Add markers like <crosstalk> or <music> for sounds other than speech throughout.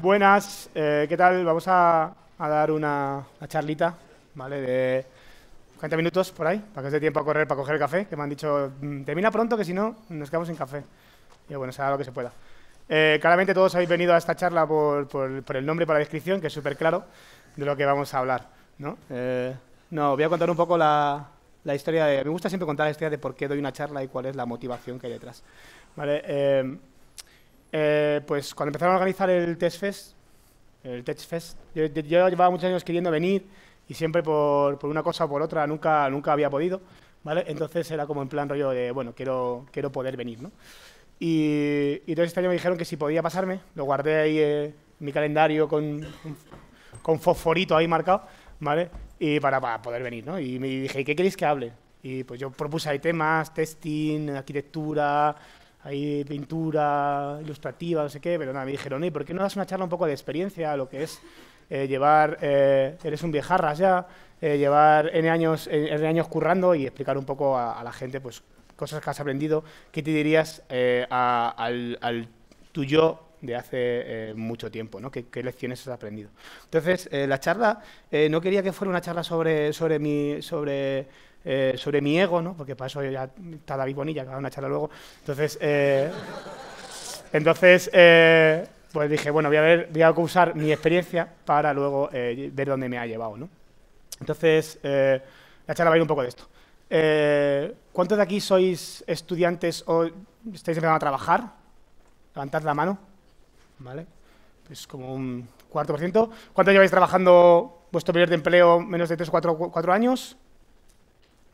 Buenas, eh, ¿qué tal? Vamos a, dar una, charlita, ¿vale? De 40 minutos por ahí, para que os dé tiempo a correr, para coger el café, que me han dicho, mm, termina pronto, que si no, nos quedamos sin café. Y bueno, se lo que se pueda. Eh, claramente todos habéis venido a esta charla por, el nombre y por la descripción, que es súper claro de lo que vamos a hablar, ¿no? Eh, no, voy a contar un poco la, historia de... Me gusta siempre contar la historia de por qué doy una charla y cuál es la motivación que hay detrás. Vale, eh, pues cuando empezaron a organizar el Test Fest, el yo, llevaba muchos años queriendo venir y siempre por, una cosa o por otra nunca, nunca había podido, ¿vale? Entonces era como en plan rollo de, bueno, quiero, quiero poder venir, ¿no? Y, entonces este año me dijeron que si podía pasarme, lo guardé ahí eh, en mi calendario con, con fosforito ahí marcado, ¿vale? Y para, poder venir, ¿no? Y me dije, ¿qué queréis que hable? Y pues yo propuse ahí temas, testing, arquitectura, hay pintura ilustrativa, no sé qué, pero nada, me dijeron, ¿y por qué no das una charla un poco de experiencia, lo que es eh, llevar, eh, eres un viejarras ya, eh, llevar N años, N años currando y explicar un poco a, la gente pues cosas que has aprendido, ¿qué te dirías al, tuyo de hace mucho tiempo, ¿no? ¿Qué, lecciones has aprendido? Entonces, la charla, no quería que fuera una charla sobre, sobre, mi, sobre eh, sobre mi ego, ¿no? Porque para eso ya está David Bonilla, que a una charla luego. Entonces, eh, entonces eh, pues dije, bueno, voy a, ver, voy a usar mi experiencia para luego ver dónde me ha llevado, ¿no? Entonces, la charla va a ir un poco de esto. ¿Cuántos de aquí sois estudiantes o estáis empezando a trabajar? Levantad la mano, ¿vale? Es pues como un cuarto por ciento. ¿Cuánto lleváis trabajando vuestro primer de empleo menos de tres o cuatro 4 años?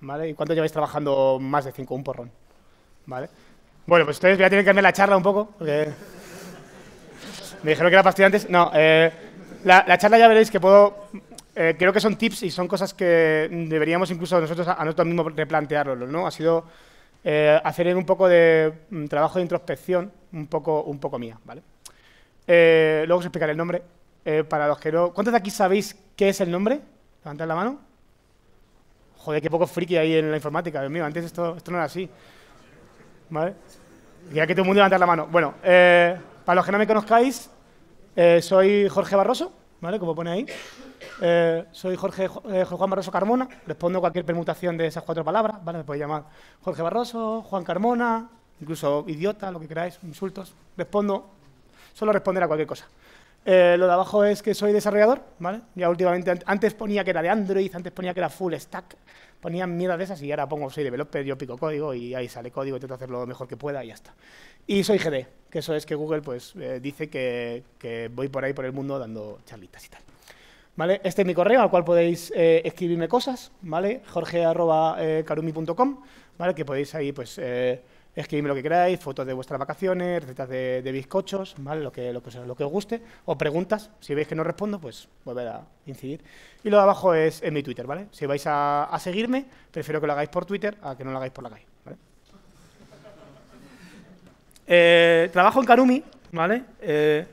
¿vale? ¿Y cuánto lleváis trabajando más de cinco? Un porrón, ¿vale? Bueno, pues ustedes ya tienen que cambiar la charla un poco, me dijeron que era para antes. No, eh, la, charla ya veréis que puedo... Eh, creo que son tips y son cosas que deberíamos incluso nosotros a, nosotros mismos replantearlo, ¿no? Ha sido eh, hacer un poco de mm, trabajo de introspección, un poco, un poco mía, ¿vale? luego os explicaré el nombre. para los ¿Cuántos de aquí sabéis qué es el nombre? Levantad la mano. Joder, qué poco friki hay en la informática, Dios mío, antes esto, esto no era así. ¿Vale? Y que todo el mundo levanta la mano. Bueno, eh, para los que no me conozcáis, eh, soy Jorge Barroso, ¿vale? Como pone ahí. Eh, soy Jorge, Juan Barroso Carmona, respondo cualquier permutación de esas cuatro palabras, ¿vale? Me podéis llamar Jorge Barroso, Juan Carmona, incluso idiota, lo que queráis, insultos. Respondo, solo responder a cualquier cosa. Eh, lo de abajo es que soy desarrollador, ¿vale? Ya últimamente, antes ponía que era de Android, antes ponía que era full stack, ponían mierda de esas y ahora pongo soy developer, yo pico código y ahí sale código, intento hacerlo lo mejor que pueda y ya está. Y soy GD, que eso es que Google pues eh, dice que, voy por ahí por el mundo dando charlitas y tal. ¿Vale? Este es mi correo al cual podéis eh, escribirme cosas, ¿vale? jorge.carumi.com, ¿vale? Que podéis ahí pues escribidme lo que queráis, fotos de vuestras vacaciones, recetas de, bizcochos, ¿vale? Lo que, lo, que, os guste, o preguntas, si veis que no respondo, pues volver a incidir. Y lo de abajo es en mi Twitter, ¿vale? Si vais a, seguirme, prefiero que lo hagáis por Twitter a que no lo hagáis por la calle, <laughs> eh, trabajo en Karumi, ¿vale? Eh,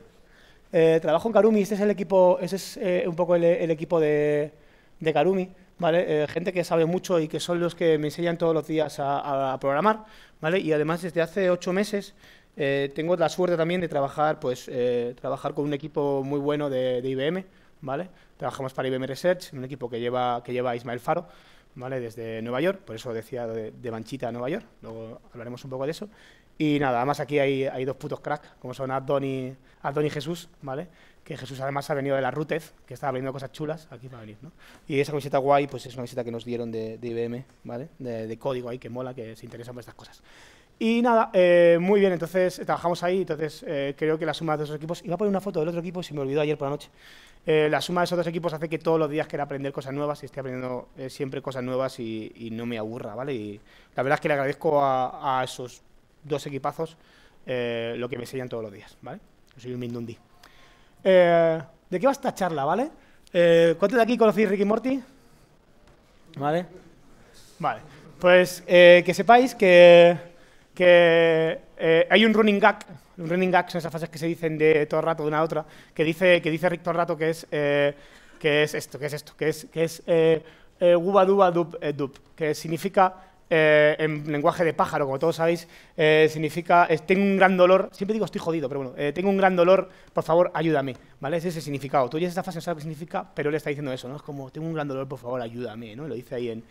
eh, trabajo en Karumi, este es el equipo, ese es un poco el, equipo de, de Karumi. Eh, gente que sabe mucho y que son los que me enseñan todos los días a, programar, ¿vale? Y además desde hace ocho meses eh, tengo la suerte también de trabajar, pues, eh, trabajar con un equipo muy bueno de, IBM, ¿vale? Trabajamos para IBM Research, un equipo que lleva, que lleva Ismael Faro, ¿vale? Desde Nueva York, por eso decía de, Manchita a Nueva York, luego hablaremos un poco de eso. Y nada, además aquí hay, hay dos putos cracks, como son Adon y, Jesús, ¿vale? que Jesús además ha venido de la Rutez, que está vendiendo cosas chulas, aquí para venir, Y esa visita guay, pues es una visita que nos dieron de, IBM, ¿vale? De, código ahí, que mola, que se interesan por estas cosas. Y nada, eh, muy bien, entonces eh, trabajamos ahí, entonces eh, creo que la suma de esos equipos, iba a poner una foto del otro equipo, se me olvidó ayer por la noche, la suma de esos dos equipos hace que todos los días quiera aprender cosas nuevas y esté aprendiendo siempre cosas nuevas y, no me aburra, ¿vale? Y la verdad es que le agradezco a, esos dos equipazos lo que me enseñan todos los días, ¿vale? soy un Mindundi. Eh, ¿De qué va esta charla, vale? Eh, ¿Cuántos de aquí conocéis Ricky Morty? ¿Vale? Vale. Pues eh, que sepáis que, hay un running gag, un running gag son esas frases que se dicen de todo el rato de una a otra, que dice, que dice Rick todo el rato que es, que es esto, que es esto, que es, que es eh, dup, que significa eh, en lenguaje de pájaro, como todos sabéis, eh, significa tengo un gran dolor, siempre digo estoy jodido, pero bueno, eh, tengo un gran dolor, por favor, ayúdame, ¿vale? Ese es el significado. Tú ya esa frase no sabes qué significa, pero él está diciendo eso, ¿no? Es como, tengo un gran dolor, por favor, ayúdame, ¿no? lo dice ahí en,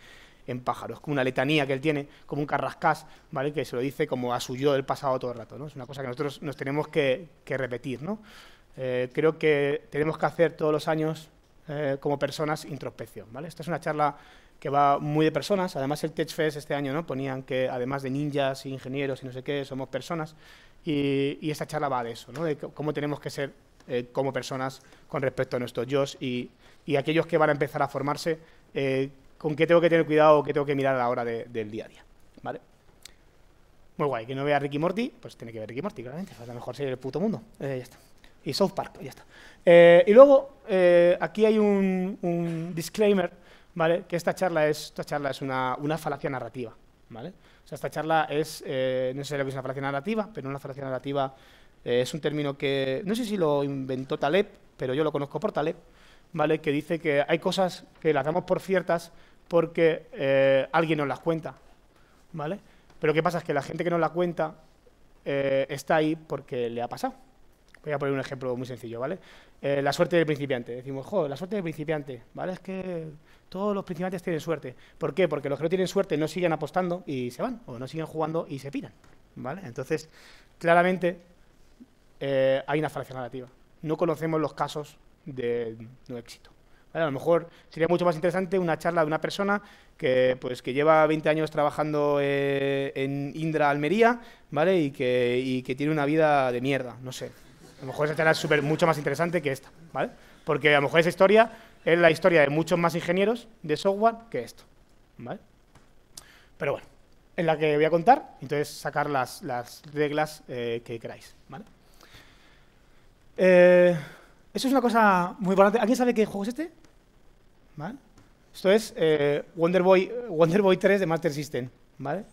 en pájaro, es como una letanía que él tiene, como un carrascás, ¿vale? Que se lo dice como a su yo del pasado todo el rato, ¿no? Es una cosa que nosotros nos tenemos que, que repetir, ¿no? creo que tenemos que hacer todos los años como personas introspección, ¿vale? Esta es una charla que va muy de personas. Además, el TechFest este año ¿no? ponían que, además de ninjas, ingenieros y no sé qué, somos personas. Y, y esta charla va de eso, ¿no? de cómo tenemos que ser eh, como personas con respecto a nuestros yo y, y, aquellos que van a empezar a formarse, eh, con qué tengo que tener cuidado o qué tengo que mirar a la hora del día a día. ¿vale? Muy guay, que no vea Ricky Morty, pues tiene que ver Ricky Morty, claramente, es pues mejor serie el puto mundo. Eh, y South Park, ya está. y luego, aquí hay un, un, disclaimer ¿vale? que esta charla es, esta charla es una, una falacia narrativa. ¿vale? O sea, esta charla es, eh, no sé lo es una falacia narrativa, pero una falacia narrativa eh, es un término que, no sé si lo inventó Taleb, pero yo lo conozco por Taleb, ¿vale? que dice que hay cosas que las damos por ciertas porque eh, alguien nos las cuenta. ¿vale? Pero ¿qué pasa? Es que la gente que nos la cuenta está ahí porque le ha pasado. Voy a poner un ejemplo muy sencillo, ¿vale? la suerte del principiante. Decimos, jo, la suerte del principiante, ¿vale? Es que todos los principiantes tienen suerte. ¿Por qué? Porque los que no tienen suerte no siguen apostando y se van, o no siguen jugando y se piran. ¿vale? Entonces, claramente eh, hay una fracción narrativa. No conocemos los casos de no éxito. A lo mejor sería mucho más interesante una charla de una persona que, pues, que lleva 20 años trabajando eh, en Indra, Almería, ¿vale? Y que, tiene una vida de mierda, no sé. A lo mejor esa charla es super, mucho más interesante que esta, ¿vale? Porque a lo mejor esa historia es la historia de muchos más ingenieros de software que esto. ¿vale? Pero bueno, en la que voy a contar, entonces sacar las, reglas eh, que queráis. ¿vale? Eh, eso es una cosa muy importante. ¿Alguien sabe qué juego es este? Esto es eh, Wonder, Boy, Wonder Boy 3 de Master System. ¿vale?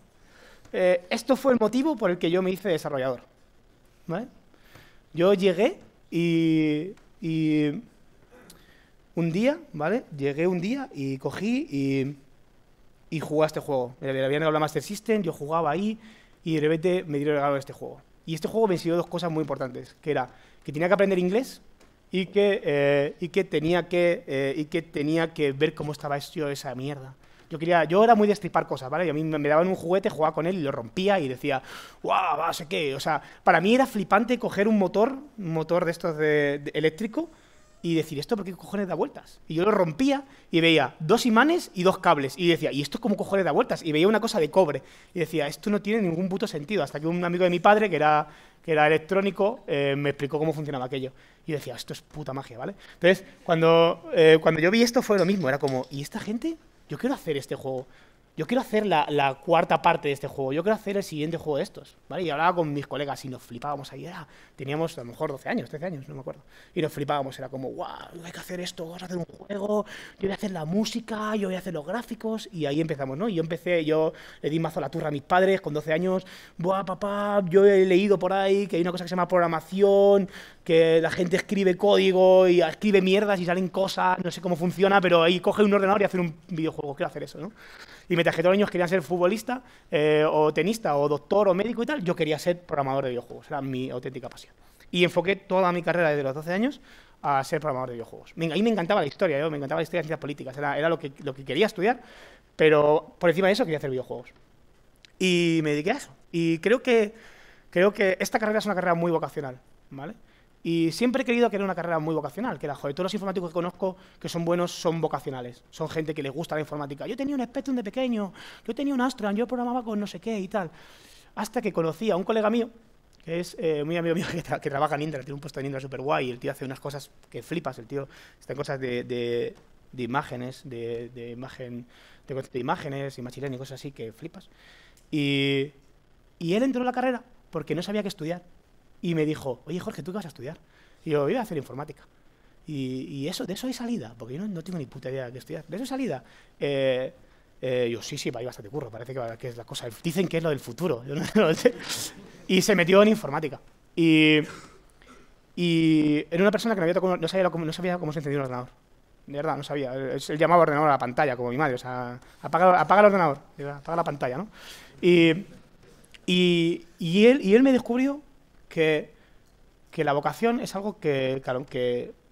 Eh, esto fue el motivo por el que yo me hice desarrollador. ¿vale? Yo llegué y, y un día, ¿vale? Llegué un día y cogí y, y jugué a este juego. Me habían regalado Master System, yo jugaba ahí y de repente me dieron regalo este juego. Y este juego me enseñó dos cosas muy importantes, que era que tenía que aprender inglés y que, eh, eh, tenía, que, ver cómo estaba esa mierda. Yo, quería, yo era muy de estripar cosas, ¿vale? Y a mí me daban un juguete, jugaba con él y lo rompía y decía, guau, sé qué. O sea, para mí era flipante coger un motor, un motor de estos eléctrico, y decir, ¿esto por qué cojones da vueltas? Y yo lo rompía y veía dos imanes y dos cables. Y decía, ¿y esto como cojones da vueltas? Y veía una cosa de cobre. Y decía, esto no tiene ningún puto sentido. Hasta que un amigo de mi padre, que era, que era electrónico, eh, me explicó cómo funcionaba aquello. Y decía, esto es puta magia, ¿vale? Entonces, cuando, eh, cuando yo vi esto fue lo mismo. Era como, ¿y esta gente? Yo quiero hacer este juego yo quiero hacer la, cuarta parte de este juego, yo quiero hacer el siguiente juego de estos, Y hablaba con mis colegas y nos flipábamos ahí, teníamos a lo mejor 12 años, 13 años, no me acuerdo, y nos flipábamos, era como, wow, hay que hacer esto, vamos a hacer un juego, yo voy a hacer la música, yo voy a hacer los gráficos, y ahí empezamos, ¿no? Y yo empecé, yo le di mazo a la turra a mis padres con 12 años, buah, papá, yo he leído por ahí que hay una cosa que se llama programación, que la gente escribe código y escribe mierdas y salen cosas, no sé cómo funciona, pero ahí coge un ordenador y hace un videojuego, quiero hacer eso, ¿no? y mientras que todos los niños querían ser futbolista eh, o tenista o doctor o médico y tal, yo quería ser programador de videojuegos, era mi auténtica pasión. Y enfoqué toda mi carrera desde los 12 años a ser programador de videojuegos. a mí me encantaba la historia, me encantaba la historia de ciencias políticas, era, era, lo, que, lo que quería estudiar, pero por encima de eso quería hacer videojuegos. Y me dediqué a eso. Y creo que, creo que esta carrera es una carrera muy vocacional, ¿vale? Y siempre he querido que era una carrera muy vocacional, que era, joder, todos los informáticos que conozco que son buenos son vocacionales, son gente que les gusta la informática. Yo tenía un Spectrum de pequeño, yo tenía un Astro, yo programaba con no sé qué y tal. Hasta que conocí a un colega mío, que es eh, muy amigo mío <laughs> que, trabaja en Indra, tiene un puesto en Indra súper guay, y el tío hace unas cosas que flipas, el tío está en cosas de, de, imágenes, de, imagen, de, imágenes, y y cosas así que flipas. Y, y él entró en la carrera porque no sabía qué estudiar y me dijo, oye Jorge, ¿tú qué vas a estudiar? Y yo, voy a hacer informática. Y, y eso, de eso hay salida, porque yo no, no tengo ni puta idea de qué estudiar. De eso hay salida. Eh, eh yo, sí, sí, va, ir bastante curro, parece que, que, es la cosa. Dicen que es lo del futuro. <laughs> Y se metió en informática. Y, y era una persona que no, sabía no sabía cómo se encendía un ordenador. De verdad, no sabía. Él llamaba ordenador a la pantalla, como mi madre. O sea, apaga, apaga el ordenador, apaga la pantalla, ¿no? Y, y, y, él, y él me descubrió que, la vocación es algo que,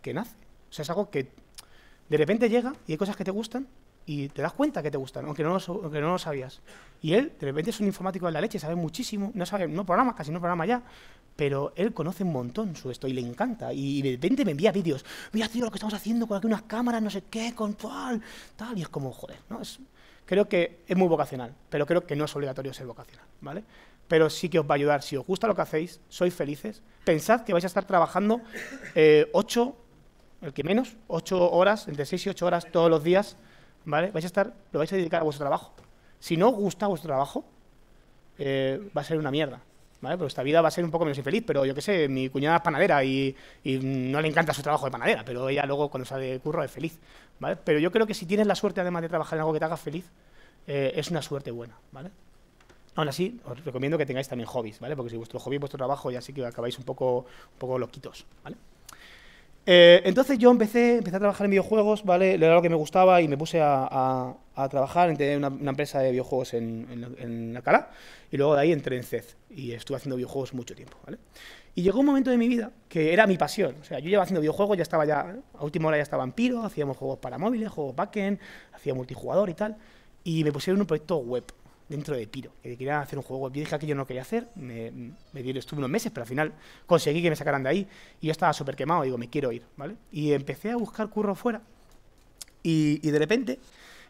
que, nace. O sea, es algo que de repente llega y hay cosas que te gustan y te das cuenta que te gustan, aunque no, lo, sabías. Y él, de repente, es un informático de la leche, sabe muchísimo, no sabe, no programa, casi no programa ya, pero él conoce un montón su esto y le encanta. Y de repente me envía vídeos, mira, tío, lo que estamos haciendo con aquí unas cámaras, no sé qué, con tal, tal, y es como, joder, ¿no? Es, creo que es muy vocacional, pero creo que no es obligatorio ser vocacional, ¿vale? pero sí que os va a ayudar. Si os gusta lo que hacéis, sois felices, pensad que vais a estar trabajando eh, ocho, el que menos, ocho horas, entre seis y ocho horas todos los días, ¿vale? Vais a estar, lo vais a dedicar a vuestro trabajo. Si no os gusta vuestro trabajo, eh, va a ser una mierda. ¿Vale? Pero esta vida va a ser un poco menos infeliz, pero yo qué sé, mi cuñada es panadera y, no le encanta su trabajo de panadera, pero ella luego cuando sale de curro es feliz, ¿vale? Pero yo creo que si tienes la suerte además de trabajar en algo que te haga feliz, eh, es una suerte buena, ¿vale? Aún así, os recomiendo que tengáis también hobbies, ¿vale? Porque si vuestro hobby es vuestro trabajo, ya sí que acabáis un poco, un poco loquitos, ¿vale? Eh, entonces yo empecé, empecé a trabajar en videojuegos, ¿vale? Era lo que me gustaba y me puse a, trabajar en una, una, empresa de videojuegos en, en, y luego de ahí entré en CED y estuve haciendo videojuegos mucho tiempo, ¿vale? Y llegó un momento de mi vida que era mi pasión. O sea, yo llevaba haciendo videojuegos, ya estaba ya, a última hora ya estaba vampiro, hacíamos juegos para móviles, juegos backend, hacía multijugador y tal. Y me pusieron un proyecto web, dentro de Piro. Que querían hacer un juego. Yo dije que yo no quería hacer. Me, dieron, estuve unos meses, pero al final conseguí que me sacaran de ahí. Y yo estaba súper quemado. Digo, me quiero ir, ¿vale? Y empecé a buscar curro fuera. Y, de repente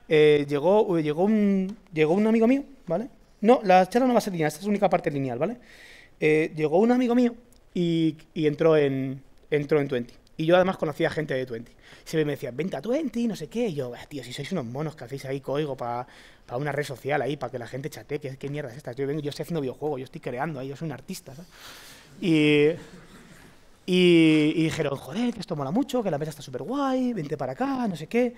eh, llegó, llegó, un, llegó un amigo mío, ¿vale? No, la charla no va a ser lineal. Esta es la única parte lineal, ¿vale? Eh, llegó un amigo mío y, entró en entró en y yo además conocía gente de Twenty. Siempre me decían, vente a Twenty, no sé qué. Y yo, ah, tío, si sois unos monos que hacéis ahí código para una red social ahí, para que la gente chatee, ¿qué, qué mierda es esta? Yo, estoy haciendo videojuegos, yo estoy creando ahí, yo soy un artista, ¿sabes? Y, y, dijeron, joder, que esto mola mucho, que la mesa está súper guay, vente para acá, no sé qué.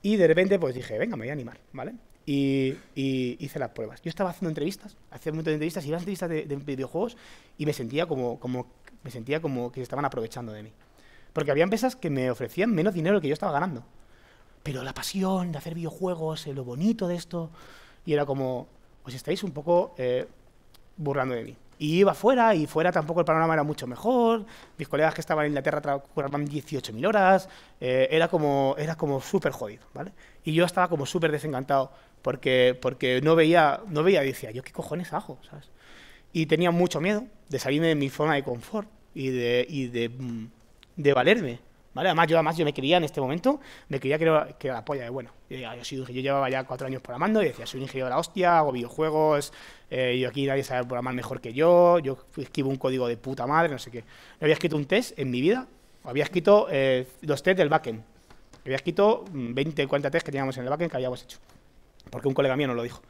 Y de repente pues dije, venga, me voy a animar, ¿vale? Y, hice las pruebas. Yo estaba haciendo entrevistas, hacía un montón de entrevistas, iba a entrevistas de, videojuegos y me sentía como, como, me sentía como que se estaban aprovechando de mí. Porque había empresas que me ofrecían menos dinero que yo estaba ganando. Pero la pasión de hacer videojuegos, eh, lo bonito de esto, y era como, os pues estáis un poco eh, burlando de mí. Y iba fuera, y fuera tampoco el panorama era mucho mejor. Mis colegas que estaban en Inglaterra trabajaban 18.000 horas. Eh, era como, era como súper jodido, ¿vale? Y yo estaba como súper desencantado, porque, porque no veía, no veía, decía, yo qué cojones hago, ¿sabes? Y tenía mucho miedo de salirme de mi zona de confort y de, mm, de valerme. ¿Vale? Además, yo además yo me quería en este momento, me quería que era, que la polla de bueno. Yo, yo, yo, llevaba ya cuatro años programando y decía, soy un ingeniero de la hostia, hago videojuegos, eh, yo aquí nadie sabe programar mejor que yo, yo escribo un código de puta madre, no sé qué. No había escrito un test en mi vida, había escrito los eh, test del backend. Había escrito 20, mm, 40 test que teníamos en el backend que habíamos hecho. Porque un colega mío No lo dijo.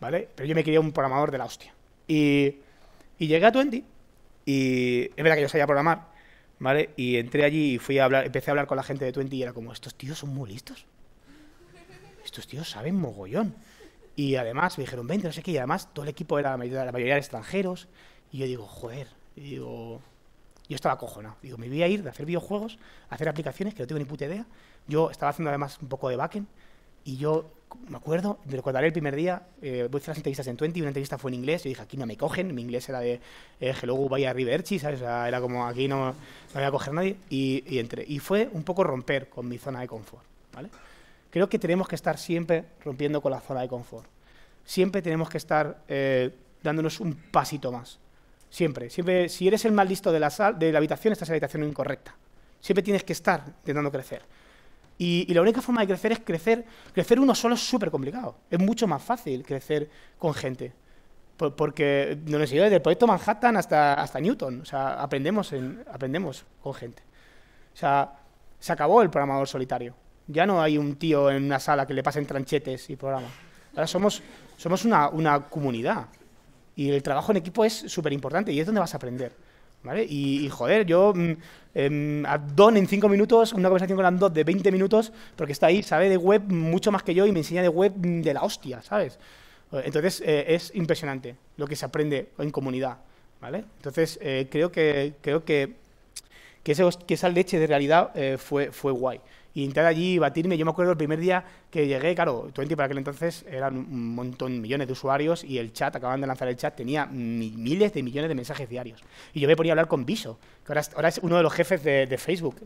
¿Vale? Pero yo me quería un programador de la hostia. Y, y llegué a Twenty y es verdad que yo sabía programar y entré allí y fui a hablar, empecé a hablar con la gente de Twenty y era como, estos tíos son muy listos. Estos tíos saben mogollón. Y además me dijeron, 20, no sé qué, y además todo el equipo era la mayoría, de extranjeros. Y yo digo, joder, digo, yo estaba cojonado. Digo, me voy a ir de hacer videojuegos, a hacer aplicaciones que no tengo ni puta idea. Yo estaba haciendo además un poco de backend y yo me acuerdo, me recordaré el primer día, eh, voy a hacer las entrevistas en 20, una entrevista fue en inglés, yo dije, aquí no me cogen, mi inglés era de eh, Hello, vaya Riverchi, ¿sabes? era como, aquí no, voy a coger nadie. Y, entré. y fue un poco romper con mi zona de confort, ¿vale? Creo que tenemos que estar siempre rompiendo con la zona de confort. Siempre tenemos que estar eh, dándonos un pasito más. Siempre. siempre. Si eres el más listo de la, de la habitación, estás en la habitación incorrecta. Siempre tienes que estar intentando crecer. Y, la única forma de crecer es crecer. Crecer uno solo es súper complicado. Es mucho más fácil crecer con gente. porque nos enseñó desde el proyecto Manhattan hasta, hasta Newton. O sea, aprendemos, aprendemos con gente. O sea, se acabó el programador solitario. Ya no hay un tío en una sala que le pasen tranchetes y programa. Ahora somos, somos una, una comunidad. Y el trabajo en equipo es súper importante y es donde vas a aprender. Y, joder, yo mm, em, a en 5 minutos, una conversación con Andot de 20 minutos, porque está ahí, sabe de web mucho más que yo y me enseña de web de la hostia, ¿sabes? Eh, entonces eh, es impresionante lo que se aprende en comunidad, ¿vale? Entonces eh, creo que creo que, que, que, esa leche de realidad fue, fue guay y entrar allí, batirme. Yo me acuerdo el primer día que llegué, claro, 20 para aquel entonces eran un montón, millones de usuarios y el chat, acaban de lanzar el chat, tenía miles de millones de mensajes diarios. Y yo me ponía a hablar con Viso, que ahora es, uno de los jefes de Facebook,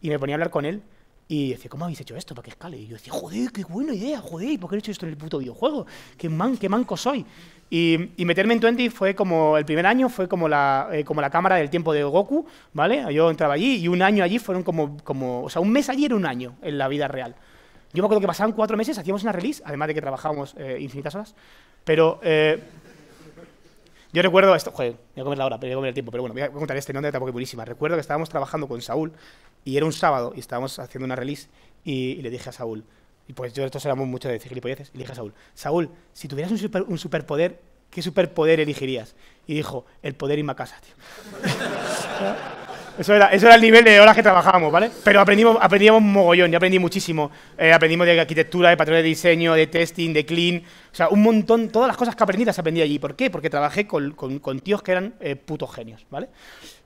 y me ponía a hablar con él y decía, ¿cómo habéis hecho esto para qué escale? Y yo decía, joder, qué buena idea, joder, ¿y por qué he hecho esto en el puto videojuego? ¿Qué, man, qué manco soy? Y, meterme en Twenty fue como, el primer año fue como la, eh, como la cámara del tiempo de Goku, ¿vale? Yo entraba allí y un año allí fueron como, como, o sea, un mes allí era un año en la vida real. Yo me acuerdo que pasaban cuatro meses, hacíamos una release, además de que trabajábamos eh, infinitas horas, pero... Eh, yo recuerdo esto, joder, voy a comer la hora, pero voy a comer el tiempo, pero bueno, voy a contar este, no tampoco es buenísima. Recuerdo que estábamos trabajando con Saúl y era un sábado y estábamos haciendo una release y, le dije a Saúl, y pues yo esto éramos mucho de decir gilipolleces, le dije a Saúl, Saúl, si tuvieras un, superpoder, ¿qué superpoder elegirías? Y dijo, el poder y Macasa, tío. <laughs> Eso era, eso era el nivel de horas que trabajábamos, ¿vale? Pero aprendimos, aprendíamos mogollón, ya aprendí muchísimo. Eh, aprendimos de arquitectura, de patrones de diseño, de testing, de clean. O sea, un montón, todas las cosas que aprendí las aprendí allí. ¿Por qué? Porque trabajé con, con, tíos que eran eh, putos genios, ¿vale?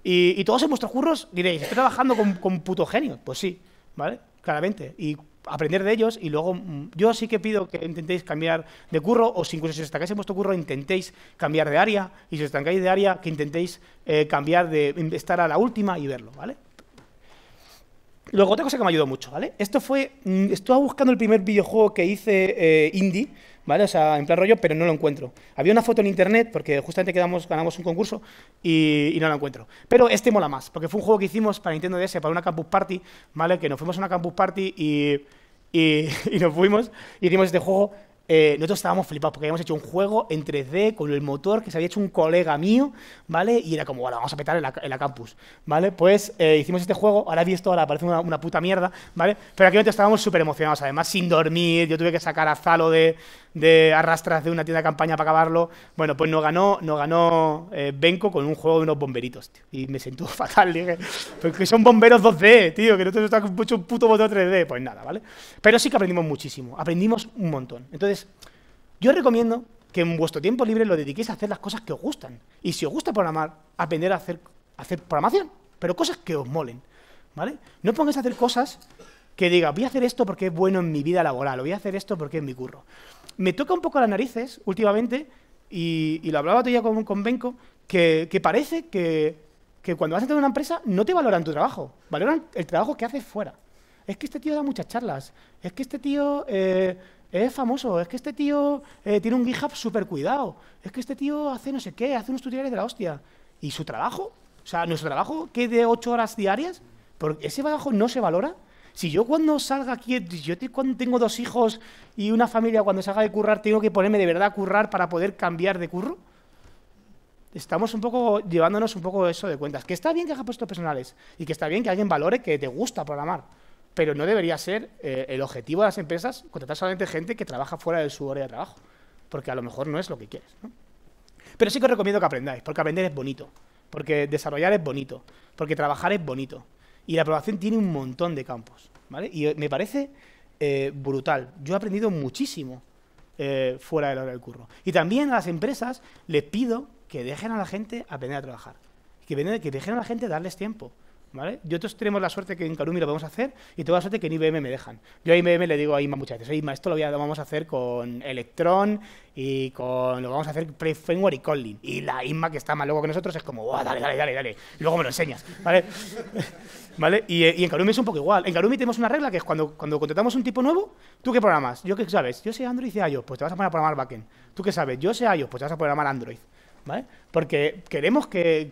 Y, todos en vuestros curros diréis, ¿estoy trabajando con, con putos genios? Pues sí, ¿vale? Claramente. Y aprender de ellos y luego mm, yo sí que pido que intentéis cambiar de curro o si incluso si os estancáis en vuestro curro intentéis cambiar de área y si os estancáis de área que intentéis eh, cambiar de em, estar a la última y verlo, ¿vale? Luego, otra cosa que me ayudó mucho, ¿vale? Esto fue. Mm, estaba buscando el primer videojuego que hice eh, indie, ¿vale? O sea, en plan rollo, pero no lo encuentro. Había una foto en internet, porque justamente quedamos, ganamos un concurso y, no lo encuentro. Pero este mola más, porque fue un juego que hicimos para Nintendo DS, para una Campus Party, ¿vale? Que nos fuimos a una Campus Party Y, y, <laughs> nos fuimos y hicimos este juego eh, nosotros estábamos flipados porque habíamos hecho un juego en 3D con el motor que se había hecho un colega mío, ¿vale? Y era como, bueno, vamos a petar en la, campus, ¿vale? Pues eh, hicimos este juego, ahora vi esto ahora parece una, puta mierda, ¿vale? Pero aquí estábamos súper emocionados, además, sin dormir, yo tuve que sacar a Zalo de, arrastras de una tienda de campaña para acabarlo. Bueno, pues no ganó, no ganó eh, Benko con un juego de unos bomberitos, tío. Y me sentó <laughs> fatal, dije, porque pues son bomberos 2D, tío, que nosotros estamos mucho un puto motor 3D. Pues nada, ¿vale? Pero sí que aprendimos muchísimo, aprendimos un montón. Entonces, yo recomiendo que en vuestro tiempo libre lo dediquéis a hacer las cosas que os gustan. Y si os gusta programar, aprender a hacer, programación, pero cosas que os molen. ¿Vale? No pongáis a hacer cosas que diga, voy a hacer esto porque es bueno en mi vida laboral, o voy a hacer esto porque es mi curro. Me toca un poco las narices últimamente, y, lo hablaba todavía con, con Benko, que, que parece que, cuando vas a entrar en una empresa no te valoran tu trabajo, valoran el trabajo que haces fuera. Es que este tío da muchas charlas, es que este tío eh, es famoso, es que este tío eh, tiene un GitHub súper cuidado, es que este tío hace no sé qué, hace unos tutoriales de la hostia. ¿Y su trabajo? O sea, ¿nuestro trabajo que de 8 horas diarias? porque ¿Ese trabajo no se valora? Si yo cuando salga aquí, yo cuando tengo dos hijos y una familia, cuando salga de currar, tengo que ponerme de verdad a currar para poder cambiar de curro. Estamos un poco llevándonos un poco eso de cuentas. Que está bien que hagas puestos personales y que está bien que alguien valore que te gusta programar pero no debería ser eh, el objetivo de las empresas contratar solamente gente que trabaja fuera de su área de trabajo, porque a lo mejor no es lo que quieres. Pero sí que os recomiendo que aprendáis, porque aprender es bonito, porque desarrollar es bonito, porque trabajar es bonito. Y la aprobación tiene un montón de campos, Y eh, me parece eh, brutal. Yo he aprendido muchísimo fuera de la hora del curro. Y también a las empresas les pido que dejen a la gente aprender a trabajar, que, que dejen a la gente darles tiempo. ¿Vale? Yo todos tenemos la suerte que en Karumi lo podemos hacer y tengo la suerte que en IBM me dejan. Yo a IBM le digo a Inma muchas veces, Inma, esto lo, vamos a hacer con Electron y con lo vamos a hacer pre-framework y Kotlin. Y la Inma que está más luego que nosotros es como, dale, dale, dale, dale! Y luego me lo enseñas, ¿vale? <laughs> ¿Vale? Y, en Karumi es un poco igual. En Karumi tenemos una regla que es cuando, cuando contratamos un tipo nuevo, ¿tú qué programas? ¿Yo qué sabes? Yo sé Android y iOS, pues te vas a poner a programar backend. ¿Tú qué sabes? Yo sé iOS, pues te vas a programar Android. Porque queremos que,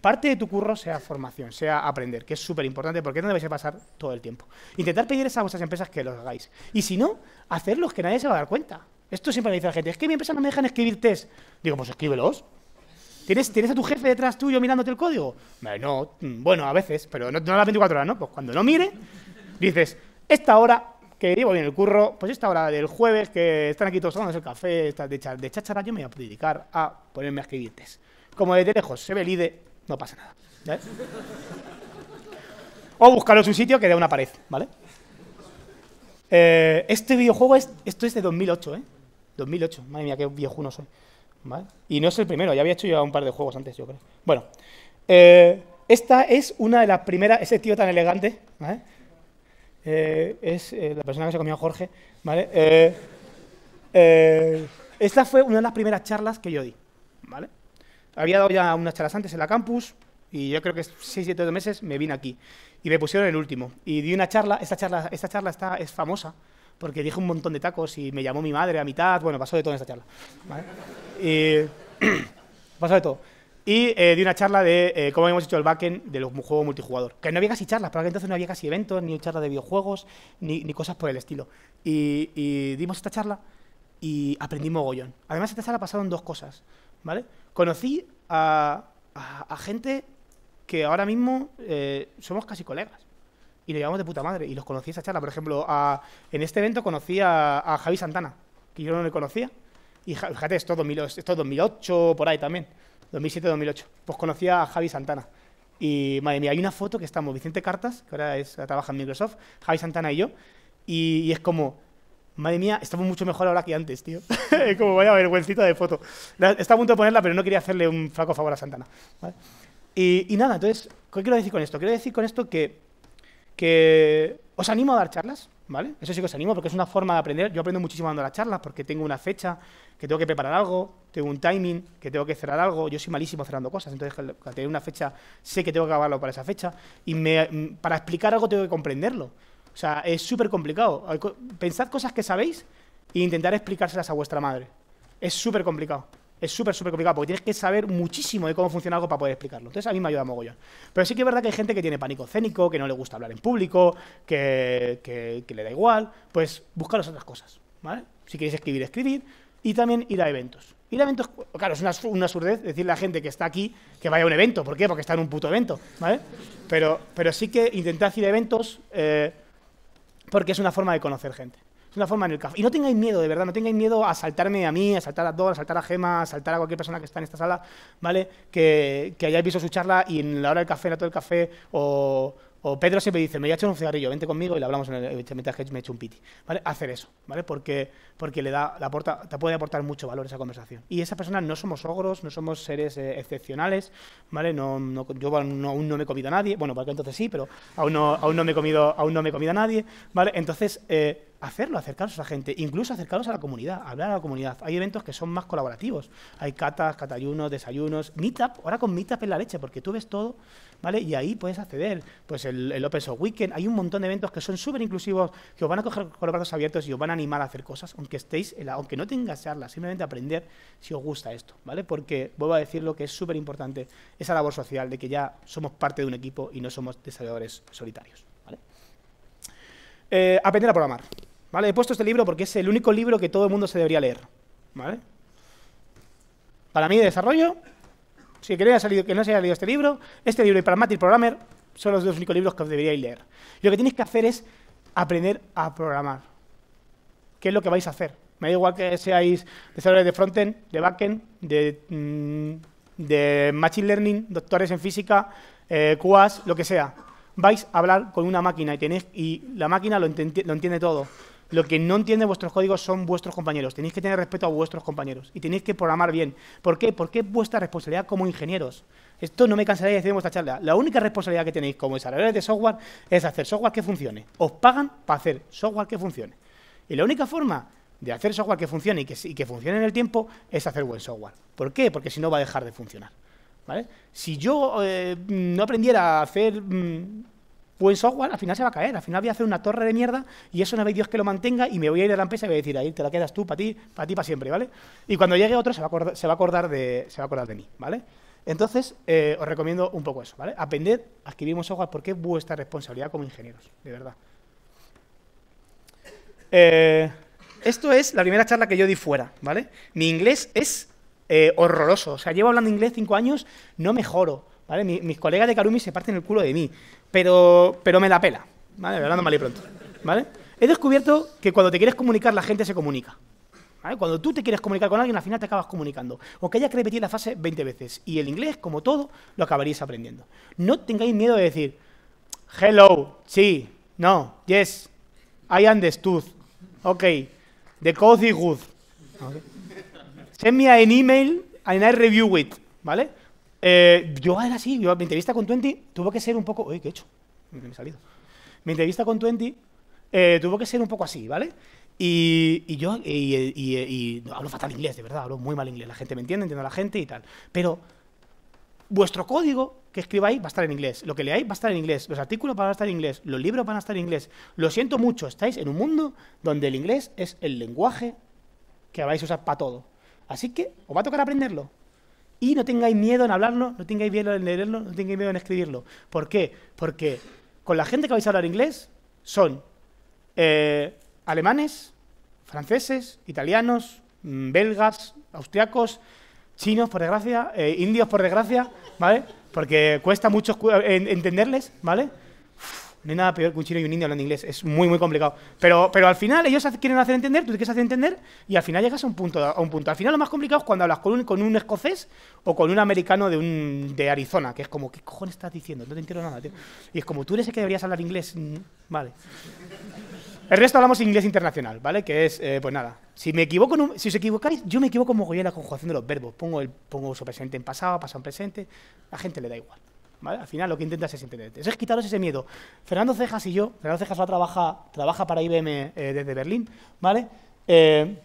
parte de tu curro sea formación, sea aprender, que es súper importante porque no a pasar todo el tiempo. Intentar pedirles a vuestras empresas que los hagáis. Y si no, hacerlos que nadie se va a dar cuenta. Esto siempre me dice la gente, es que mi empresa no me dejan escribir test. Digo, pues escríbelos. ¿Tienes, a tu jefe detrás tuyo mirándote el código? No, mm, bueno, a veces, pero no, no a las 24 horas, ¿no? Pues cuando no mire, dices, esta hora que llevo bien el curro, pues esta hora del jueves, que están aquí todos tomando el café, de, de cháchara, yo me voy a dedicar a ponerme a escribir test. Como desde lejos se ve el IDE, no pasa nada. o buscaros un sitio que dé una pared, ¿vale? Eh, este videojuego, es, esto es de 2008, ¿eh? 2008, madre mía, qué viejo no soy. ¿Vale? Y no es el primero, ya había hecho yo un par de juegos antes, yo creo. Bueno, eh, esta es una de las primeras, ese tío tan elegante, ¿vale? Eh, es eh, la persona que se comió a Jorge, eh, esta fue una de las primeras charlas que yo di, Había dado ya unas charlas antes en la campus y yo creo que 6, 7 meses me vine aquí y me pusieron el último. Y di una charla, esta charla, esta charla está, es famosa porque dije un montón de tacos y me llamó mi madre a mitad, bueno, pasó de todo en esta charla, ¿vale? Y <clears throat> pasó de todo. Y eh, di una charla de eh, cómo habíamos hecho el backend de los juegos multijugador. Que no había casi charlas, porque que entonces no había casi eventos, ni charlas de videojuegos, ni, ni cosas por el estilo. Y, dimos esta charla y aprendimos mogollón. Además, esta charla pasaron dos cosas, ¿vale? Conocí a, gente que ahora mismo eh, somos casi colegas y lo llevamos de puta madre. Y los conocí esa charla. Por ejemplo, en este evento conocí a, a, Javi Santana, que yo no le conocía. Y fíjate, esto es 2008, por ahí también. 2007-2008. Pues conocía a Javi Santana. Y madre mía, hay una foto que estamos Vicente Cartas, que ahora, es, trabaja en Microsoft, Javi Santana y yo, y, es como, madre mía, estamos mucho mejor ahora que antes, tío. <laughs> es como vaya vergüencita de foto. Está a punto de ponerla, pero no quería hacerle un flaco favor a Santana. Y, y, nada, entonces, ¿qué quiero decir con esto? Quiero decir con esto que, que os animo a dar charlas, eso sí que os animo porque es una forma de aprender. Yo aprendo muchísimo dando las charlas porque tengo una fecha, que tengo que preparar algo, tengo un timing, que tengo que cerrar algo. Yo soy malísimo cerrando cosas, entonces al tener una fecha sé que tengo que acabarlo para esa fecha y mm, para explicar algo tengo que comprenderlo. O sea, es súper complicado. Pensad cosas que sabéis e intentar explicárselas a vuestra madre. Es súper complicado es súper, súper complicado porque tienes que saber muchísimo de cómo funciona algo para poder explicarlo. Entonces a mí me ayuda mogollón. Pero sí que es verdad que hay gente que tiene pánico escénico, que no le gusta hablar en público, que, le da igual. Pues las otras cosas, ¿vale? Si queréis escribir, escribir. Y también ir a eventos. Ir a eventos, claro, es una, una surdez decirle a la gente que está aquí que vaya a un evento. ¿Por qué? Porque está en un puto evento, ¿vale? Pero, pero sí que intentad ir a eventos eh, porque es una forma de conocer gente una forma en el café. Y no tengáis miedo, de verdad, no tengáis miedo a saltarme a mí, a saltar a todos, a saltar a Gema, a saltar a cualquier persona que está en esta sala, ¿vale? Que, que hayáis visto su charla y en la hora del café, en la hora del café, o, Pedro siempre dice, me voy a echar un cigarrillo, vente conmigo y le hablamos en el mientras me hecho un piti. ¿Vale? Hacer eso, ¿vale? Porque, porque le da, la aporta, te puede aportar mucho valor esa conversación. Y esas personas no somos ogros, no somos seres eh, excepcionales, ¿vale? No, no yo aún no me he comido a nadie, bueno, porque entonces sí, pero aún no, aún no, me, he comido, aún no me he comido a nadie, ¿vale? Entonces, eh, hacerlo, acercaros a la gente, incluso acercaros a la comunidad, hablar a la comunidad. Hay eventos que son más colaborativos, hay catas, catayunos, desayunos, meetup, ahora con meetup en la leche, porque tú ves todo, ¿vale? Y ahí puedes acceder, pues el, Open Source Weekend, hay un montón de eventos que son súper inclusivos, que os van a coger con los brazos abiertos y os van a animar a hacer cosas, aunque estéis, en aunque no tengas charlas, simplemente aprender si os gusta esto, ¿vale? Porque, vuelvo a decir lo que es súper importante, esa labor social de que ya somos parte de un equipo y no somos desarrolladores solitarios, ¿vale? Eh, aprender a programar. ¿Vale? He puesto este libro porque es el único libro que todo el mundo se debería leer. ¿Vale? Para mí, de desarrollo, si queréis que no se haya leído este libro, este libro y Pragmatic Programmer son los dos únicos libros que os deberíais leer. lo que tenéis que hacer es aprender a programar. ¿Qué es lo que vais a hacer? Me da igual que seáis desarrolladores de frontend, de backend, de, mm, de machine learning, doctores en física, eh, QAS, lo que sea. Vais a hablar con una máquina y, la máquina lo entiende todo. Lo que no entiende vuestros códigos son vuestros compañeros. Tenéis que tener respeto a vuestros compañeros y tenéis que programar bien. ¿Por qué? Porque es vuestra responsabilidad como ingenieros. Esto no me cansaré de decir en vuestra charla. La única responsabilidad que tenéis como desarrolladores de software es hacer software que funcione. Os pagan para hacer software que funcione. Y la única forma de hacer software que funcione y que, funcione en el tiempo es hacer buen software. ¿Por qué? Porque si no va a dejar de funcionar. ¿Vale? Si yo eh, no aprendiera a hacer mm, buen software, al final se va a caer, al final voy a hacer una torre de mierda y eso no hay Dios que lo mantenga y me voy a ir a la empresa y voy a decir, ahí te la quedas tú, para ti, para ti, para siempre, ¿vale? Y cuando llegue otro se va a acordar, de, mí, ¿vale? Entonces, eh, os recomiendo un poco eso, ¿vale? Aprended adquirimos software porque es vuestra responsabilidad como ingenieros, de verdad. Eh, esto es la primera charla que yo di fuera, ¿vale? Mi inglés es eh, horroroso, o sea, llevo hablando inglés cinco años, no mejoro, ¿Vale? mis colegas de Karumi se parten el culo de mí pero, pero me la pela, ¿vale? Hablando mal y pronto, ¿vale? He descubierto que cuando te quieres comunicar, la gente se comunica. Cuando tú te quieres comunicar con alguien, al final te acabas comunicando. O que haya que repetir la frase 20 veces. Y el inglés, como todo, lo acabaréis aprendiendo. No tengáis miedo de decir, hello, sí, no, yes, I understood, ok, the code is good. Send me an email and I review it, ¿vale? Eh, yo era así, yo, mi entrevista con Twenty tuvo que ser un poco... Uy, ¿qué he hecho? Me he salido. Mi entrevista con Twenty eh, tuvo que ser un poco así, ¿vale? Y, yo y, hablo fatal inglés, de verdad, hablo muy mal inglés. La gente me entiende, entiendo a la gente y tal. Pero vuestro código que escribáis va a estar en inglés, lo que leáis va a estar en inglés, los artículos van a estar en inglés, los libros van a estar en inglés. Lo siento mucho, estáis en un mundo donde el inglés es el lenguaje que vais a usar para todo. Así que os va a tocar aprenderlo. Y no tengáis miedo en hablarlo, no tengáis miedo en leerlo, no tengáis miedo en escribirlo. ¿Por qué? Porque con la gente que vais a hablar inglés son eh, alemanes, franceses, italianos, mm, belgas, austriacos, chinos, por desgracia, eh, indios, por desgracia, ¿vale? Porque cuesta mucho eh, entenderles, ¿vale? no hay nada peor que un chino y un indio hablando inglés. Es muy, muy complicado. Pero, pero al final ellos quieren hacer entender, tú te quieres hacer entender y al final llegas a un punto. A un punto. Al final lo más complicado es cuando hablas con un, con un escocés o con un americano de, un, de Arizona, que es como, ¿qué cojones estás diciendo? No te entiendo nada, tío. Y es como, tú eres el que deberías hablar inglés. Mm, vale. El resto hablamos inglés internacional, ¿vale? Que es, eh, pues nada. Si me equivoco, si os equivocáis, yo me equivoco como en la conjugación de los verbos. Pongo el pongo su presente en pasado, pasado en presente. La gente le da igual. Al final lo que intentas es entenderte. Es quitaros ese miedo. Fernando Cejas y yo, Fernando Cejas trabaja, trabaja para IBM eh, desde Berlín, ¿vale? Eh,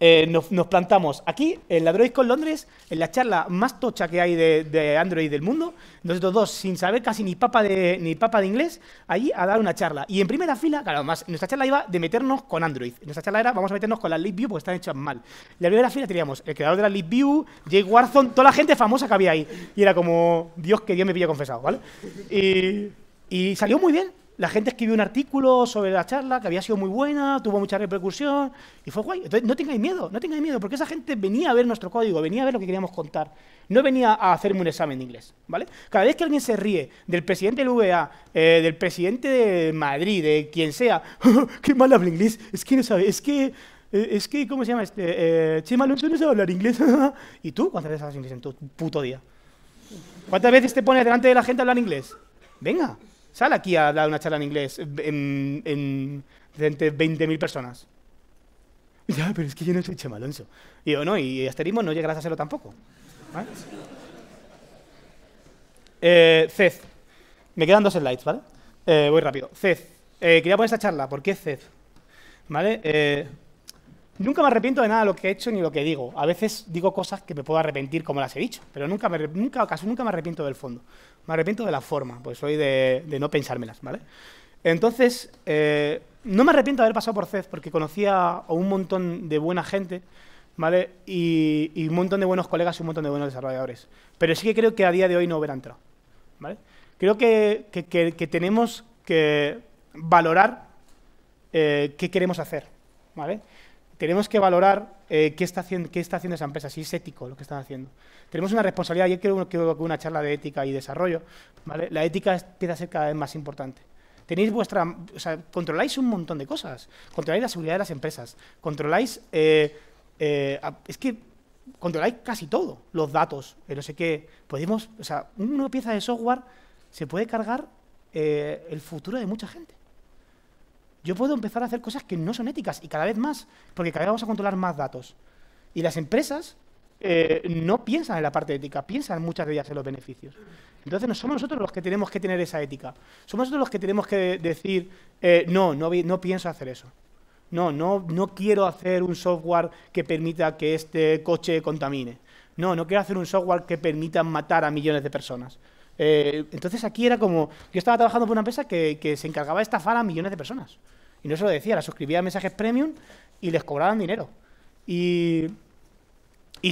eh, nos, plantamos aquí en la con Londres, en la charla más tocha que hay de, Android del mundo, nosotros dos, sin saber casi ni papa de, ni papa de inglés, allí a dar una charla. Y en primera fila, claro, además, nuestra charla iba de meternos con Android. Nuestra charla era, vamos a meternos con la Leap View porque están hechas mal. La primera fila teníamos el creador de la Leap View, Jake Warzone, toda la gente famosa que había ahí. Y era como, Dios, que Dios me había confesado, ¿vale? y salió muy bien, la gente escribió un artículo sobre la charla que había sido muy buena, tuvo mucha repercusión y fue guay. no tengáis miedo, no tengáis miedo, porque esa gente venía a ver nuestro código, venía a ver lo que queríamos contar. No venía a hacerme un examen de inglés, ¿vale? Cada vez que alguien se ríe del presidente del VA, eh, del presidente de Madrid, de quien sea, <laughs> qué mal habla inglés, es que no sabe, es que, eh, es que, ¿cómo se llama este? Eh, Chema no sabe hablar inglés. <laughs> ¿Y tú cuántas veces hablas inglés en tu puto día? ¿Cuántas veces te pones delante de la gente a hablar inglés? Venga, Sale aquí a dar una charla en inglés en, 20.000 personas. Ya, pero es que yo no soy Chema Alonso. Y yo, no, y asterismo no llegarás a hacerlo tampoco. ¿Vale? Eh, CED. Me quedan dos slides, ¿vale? Eh, voy rápido. CED. Eh, quería poner esta charla. ¿Por qué CED? ¿Vale? Eh, Nunca me arrepiento de nada de lo que he hecho ni lo que digo. A veces digo cosas que me puedo arrepentir como las he dicho, pero nunca, me, nunca, nunca me arrepiento del fondo. Me arrepiento de la forma, pues soy de, no pensármelas, ¿vale? Entonces, eh, no me arrepiento de haber pasado por CEF porque conocía a un montón de buena gente, ¿vale? Y, un montón de buenos colegas y un montón de buenos desarrolladores. Pero sí que creo que a día de hoy no hubiera entrado, ¿vale? Creo que, que, tenemos que valorar eh, qué queremos hacer, ¿vale? tenemos que valorar eh, qué, está haciendo, qué está haciendo esa empresa, si es ético lo que están haciendo. Tenemos una responsabilidad, ayer creo que una charla de ética y desarrollo, la ética empieza a ser cada vez más importante. Tenéis vuestra, controláis un montón de cosas, controláis la seguridad de las empresas, controláis, eh, eh, es que controláis casi todo, los datos, no sé qué, podemos, o sea, una pieza de software se puede cargar el futuro de mucha gente yo puedo empezar a hacer cosas que no son éticas y cada vez más, porque cada vez vamos a controlar más datos. Y las empresas eh, no piensan en la parte ética, piensan muchas de ellas en los beneficios. Entonces no somos nosotros los que tenemos que tener esa ética, somos nosotros los que tenemos que decir, eh, no, no, pienso hacer eso. No, no, no quiero hacer un software que permita que este coche contamine. No, no quiero hacer un software que permita matar a millones de personas. Eh, entonces aquí era como, yo estaba trabajando por una empresa que, que se encargaba de estafar a millones de personas. Y no se lo decía, la suscribía a mensajes premium y les cobraban dinero. Y,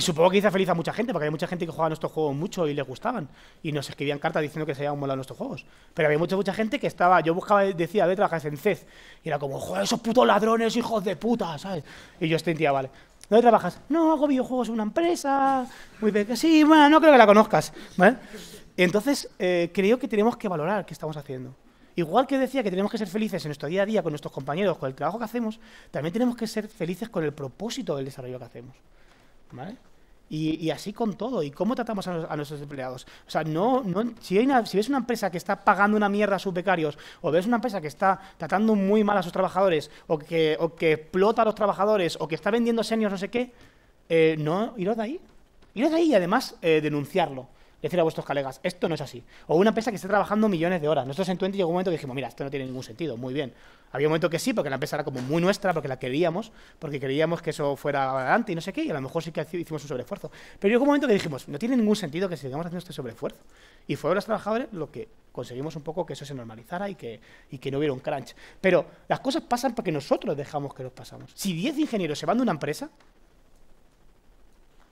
supongo que hizo feliz a mucha gente, porque había mucha gente que jugaba nuestros juegos mucho y les gustaban. Y nos escribían cartas diciendo que se habían molado nuestros juegos. Pero había mucha, mucha gente que estaba. Yo buscaba, decía, de trabajas en CEZ. Y era como, joder, esos putos ladrones, hijos de puta, ¿sabes? Y yo sentía, vale. ¿Dónde trabajas? No, hago videojuegos en una empresa. Muy que Sí, bueno, no creo que la conozcas. ¿Vale? Entonces, eh, creo que tenemos que valorar qué estamos haciendo. Igual que decía que tenemos que ser felices en nuestro día a día con nuestros compañeros, con el trabajo que hacemos, también tenemos que ser felices con el propósito del desarrollo que hacemos. ¿Vale? Y, así con todo. ¿Y cómo tratamos a, nuestros empleados? O sea, no, no si, ves una empresa que está pagando una mierda a sus becarios, o ves una empresa que está tratando muy mal a sus trabajadores, o que, explota a los trabajadores, o que está vendiendo seniors no sé qué, eh, no, iros de ahí. Iros de ahí y además eh, denunciarlo decir a vuestros colegas, esto no es así. O una empresa que esté trabajando millones de horas. Nosotros en Twenty llegó un momento que dijimos, mira, esto no tiene ningún sentido, muy bien. Había un momento que sí, porque la empresa era como muy nuestra, porque la queríamos, porque queríamos que eso fuera adelante y no sé qué, y a lo mejor sí que hicimos un sobreesfuerzo. Pero llegó un momento que dijimos, no tiene ningún sentido que sigamos haciendo este sobreesfuerzo. Y fue los trabajadores lo que conseguimos un poco que eso se normalizara y que, y que no hubiera un crunch. Pero las cosas pasan porque nosotros dejamos que los pasamos. Si 10 ingenieros se van de una empresa,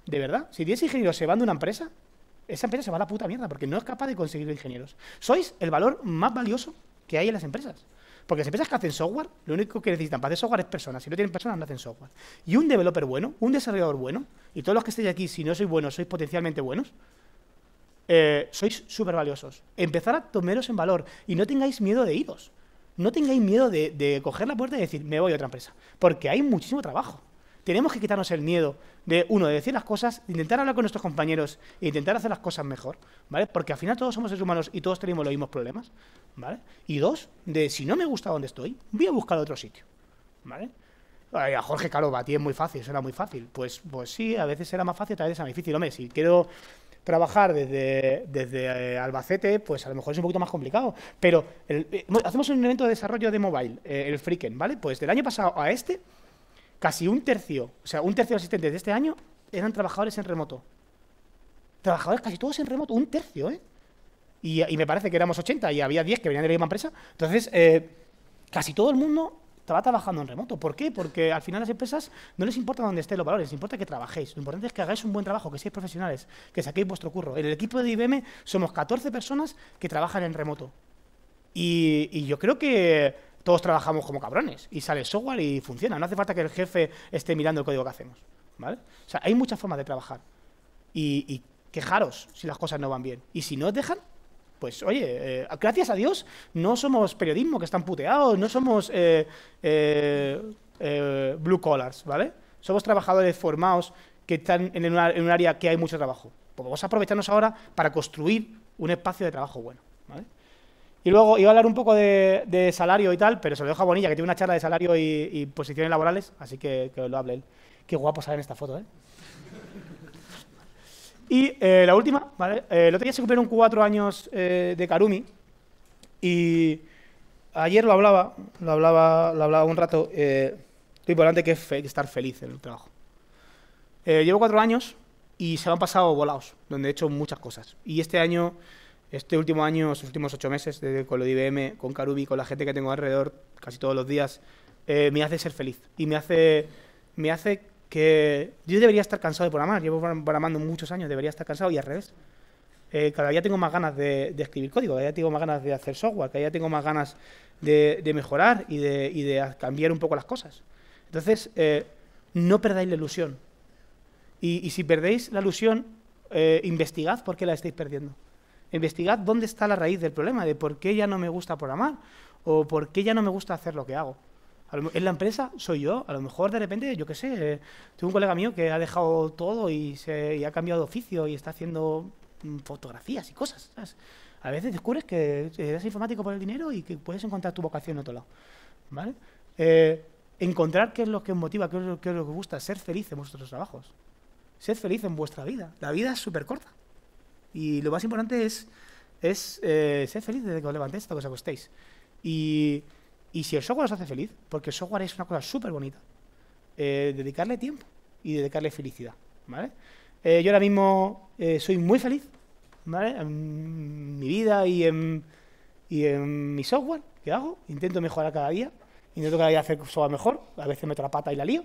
¿de verdad? Si 10 ingenieros se van de una empresa, esa empresa se va a la puta mierda porque no es capaz de conseguir ingenieros. Sois el valor más valioso que hay en las empresas. Porque las empresas que hacen software, lo único que necesitan para hacer software es personas. Si no tienen personas, no hacen software. Y un developer bueno, un desarrollador bueno, y todos los que estéis aquí, si no sois buenos, sois potencialmente buenos, eh, sois súper valiosos. Empezar a tomaros en valor y no tengáis miedo de iros. No tengáis miedo de, de coger la puerta y decir, me voy a otra empresa. Porque hay muchísimo trabajo tenemos que quitarnos el miedo de, uno, de decir las cosas, de intentar hablar con nuestros compañeros e intentar hacer las cosas mejor, ¿vale? Porque al final todos somos seres humanos y todos tenemos los mismos problemas, ¿vale? Y dos, de si no me gusta donde estoy, voy a buscar otro sitio, ¿vale? a Jorge, claro, a ti es muy fácil, eso era muy fácil. Pues, pues sí, a veces era más fácil, a veces era más difícil. Hombre, si quiero trabajar desde, desde eh, Albacete, pues a lo mejor es un poquito más complicado. Pero eh, hacemos un evento de desarrollo de mobile, eh, el freaking, ¿vale? Pues del año pasado a este casi un tercio, o sea, un tercio de asistentes de este año eran trabajadores en remoto. Trabajadores casi todos en remoto, un tercio, ¿eh? Y, me parece que éramos 80 y había 10 que venían de la misma empresa. Entonces, eh, casi todo el mundo estaba trabajando en remoto. ¿Por qué? Porque al final las empresas no les importa dónde estén los valores, les importa que trabajéis. Lo importante es que hagáis un buen trabajo, que seáis profesionales, que saquéis vuestro curro. En el equipo de IBM somos 14 personas que trabajan en remoto. y yo creo que todos trabajamos como cabrones y sale software y funciona. No hace falta que el jefe esté mirando el código que hacemos. ¿vale? O sea, hay muchas formas de trabajar. Y, y quejaros si las cosas no van bien. Y si no os dejan, pues oye, eh, gracias a Dios no somos periodismo que están puteados, no somos eh, eh, blue collars, ¿vale? Somos trabajadores formados que están en, un área que hay mucho trabajo. Porque vamos a aprovecharnos ahora para construir un espacio de trabajo bueno. Y luego iba a hablar un poco de, salario y tal, pero se lo dejo a Bonilla, que tiene una charla de salario y, posiciones laborales, así que, que lo hable él. Qué guapo sale en esta foto, ¿eh? Y eh, la última, ¿vale? Eh, el otro día se cumplieron cuatro años eh, de Karumi y ayer lo hablaba, lo hablaba, lo hablaba un rato, eh, lo importante que es estar feliz en el trabajo. llevo cuatro años y se me han pasado volados, donde he hecho muchas cosas. Y este año este último año, los últimos ocho meses, con lo de IBM, con carubi con la gente que tengo alrededor casi todos los días, eh, me hace ser feliz y me hace, me hace que yo debería estar cansado de programar. Llevo programando muchos años, debería estar cansado y al revés. Eh, cada día tengo más ganas de, escribir código, cada día tengo más ganas de hacer software, cada día tengo más ganas de, mejorar y de, cambiar un poco las cosas. Entonces, eh, no perdáis la ilusión. Y, si perdéis la ilusión, investigad por qué la estáis perdiendo investigad dónde está la raíz del problema, de por qué ya no me gusta programar o por qué ya no me gusta hacer lo que hago. En la empresa soy yo, a lo mejor de repente, yo qué sé, eh, tengo un colega mío que ha dejado todo y, se, ha cambiado de oficio y está haciendo mm, fotografías y cosas. A veces descubres que eh, eres informático por el dinero y que puedes encontrar tu vocación en otro lado. Eh, encontrar qué es lo que os motiva, qué es lo, que os gusta, ser feliz en vuestros trabajos. Ser feliz en vuestra vida. La vida es súper corta. Y lo más importante es, es eh, ser feliz desde que os levantéis hasta que os acostéis. Y, y, si el software os hace feliz, porque el software es una cosa súper bonita, eh, dedicarle tiempo y dedicarle felicidad. ¿vale? Eh, yo ahora mismo soy muy feliz ¿vale? en mi vida y en, y en mi software que hago. Intento mejorar cada día, intento cada día hacer software mejor. A veces meto la pata y la lío,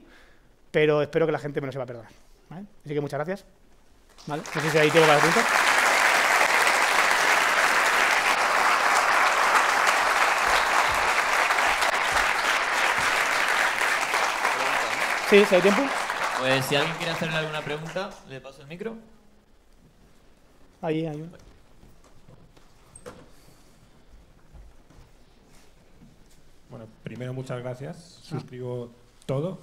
pero espero que la gente me lo sepa perdonar. ¿vale? Así que muchas gracias. ¿Vale? No sé si ahí tengo para preguntas? Sí, si hay tiempo. Pues si alguien quiere hacerle alguna pregunta, le paso el micro. Ahí hay uno. Bueno, primero muchas gracias. Ah. Suscribo todo.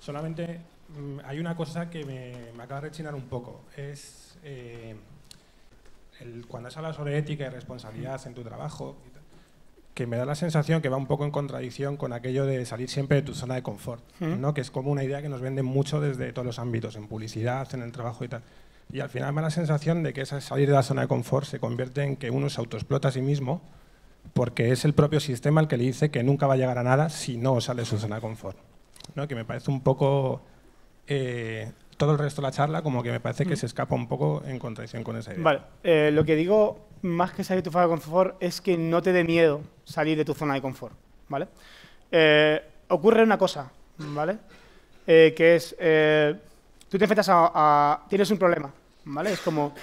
Solamente mm, hay una cosa que me, me, acaba de rechinar un poco. Es eh, cuando has hablado sobre ética y responsabilidad mm. en tu trabajo y que me da la sensación que va un poco en contradicción con aquello de salir siempre de tu zona de confort, ¿no? que es como una idea que nos venden mucho desde todos los ámbitos, en publicidad, en el trabajo y tal. Y al final me da la sensación de que esa salir de la zona de confort se convierte en que uno se autoexplota a sí mismo porque es el propio sistema el que le dice que nunca va a llegar a nada si no sale de su zona de confort. ¿no? Que me parece un poco... Eh, todo el resto de la charla como que me parece que se escapa un poco en contradicción con esa idea. Vale, eh, lo que digo más que salir de tu zona de confort, es que no te dé miedo salir de tu zona de confort, ¿vale? Eh, ocurre una cosa, ¿vale? Eh, que es, eh, tú te enfrentas a, tienes un problema, ¿vale? Es como,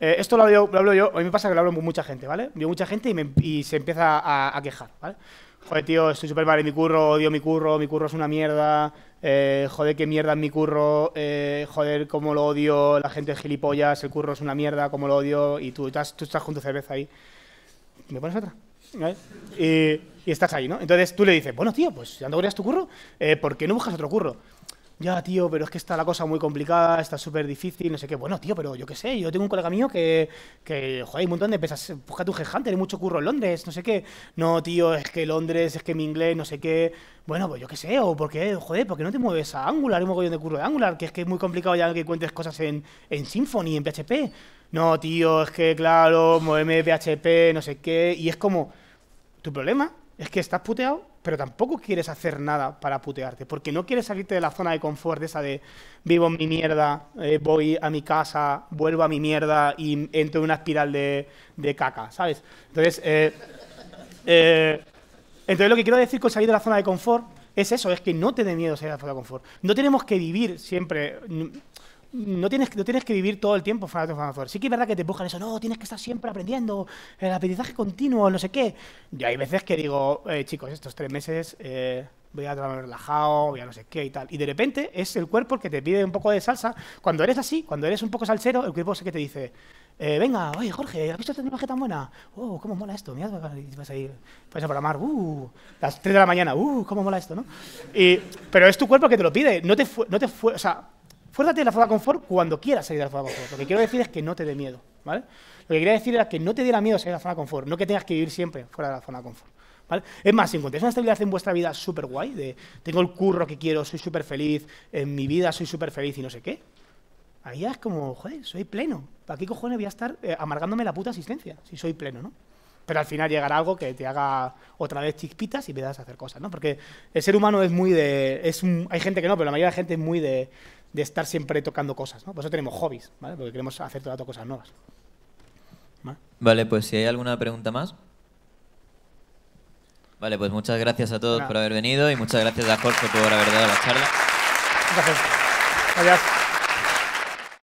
esto lo hablo, yo, hoy a mí me pasa que lo hablo mucha gente, ¿vale? Veo mucha gente y, se empieza a, a quejar, ¿vale? joder, tío, estoy súper mal en mi curro, odio mi curro, mi curro es una mierda, eh, joder, qué mierda es mi curro, eh, joder, cómo lo odio, la gente es gilipollas, el curro es una mierda, cómo lo odio, y tú estás, tú estás junto a cerveza ahí. ¿Me pones otra? ¿Eh? Y, estás ahí, ¿no? Entonces tú le dices, bueno, tío, pues ya no tu curro, ¿por qué no buscas otro curro? ya, tío, pero es que está la cosa muy complicada, está súper difícil, no sé qué. Bueno, tío, pero yo qué sé, yo tengo un colega mío que, joder, hay un montón de pesas. busca tu Hunter, hay mucho curro en Londres, no sé qué. No, tío, es que Londres, es que mi inglés, no sé qué. Bueno, pues yo qué sé, o por qué, joder, qué no te mueves a Angular, hay un mogollón de curro de Angular, que es que es muy complicado ya que cuentes cosas en, en Symfony, en PHP. No, tío, es que claro, muéveme PHP, no sé qué. Y es como, tu problema es que estás puteado pero tampoco quieres hacer nada para putearte, porque no quieres salirte de la zona de confort, de esa de vivo en mi mierda, eh, voy a mi casa, vuelvo a mi mierda y entro en una espiral de, caca, ¿sabes? Entonces, eh, eh, entonces lo que quiero decir con salir de la zona de confort es eso, es que no te dé miedo salir de la zona de confort. No tenemos que vivir siempre no tienes, no tienes que vivir todo el tiempo Fan Sí que es verdad que te empujan eso, no, tienes que estar siempre aprendiendo, el aprendizaje continuo, no sé qué. Y hay veces que digo, eh, chicos, estos tres meses eh, voy a trabajar relajado, voy a no sé qué y tal. Y de repente es el cuerpo el que te pide un poco de salsa. Cuando eres así, cuando eres un poco salsero, el cuerpo es el que te dice, eh, venga, oye Jorge, ¿has visto esta tecnología tan buena? ¡Oh, cómo mola esto! Mira, vas a ir, vas a programar, ¡uh! Las 3 de la mañana, ¡uh! ¡Cómo mola esto, ¿no? pero es tu cuerpo el que te lo pide, no te, no te o sea, Fuérzate de la zona de confort cuando quieras salir de la zona de confort. Lo que quiero decir es que no te dé miedo, ¿vale? Lo que quería decir era que no te diera miedo salir de la zona de confort, no que tengas que vivir siempre fuera de la zona de confort. Es más, si encontráis una estabilidad en vuestra vida súper guay, de tengo el curro que quiero, soy súper feliz, en mi vida soy súper feliz y no sé qué, ahí ya es como, joder, soy pleno. ¿Para qué cojones voy a estar eh, amargándome la puta asistencia si soy pleno, no? Pero al final llegará algo que te haga otra vez chispitas y das a hacer cosas, ¿no? Porque el ser humano es muy de... hay gente que no, pero la mayoría de la gente es muy de de estar siempre tocando cosas. ¿no? Por eso tenemos hobbies, ¿vale? porque queremos hacer todo el rato cosas nuevas. ¿Vale? pues si hay alguna pregunta más. Vale, pues muchas gracias a todos por haber venido y muchas gracias a Jorge por haber dado la charla. Gracias.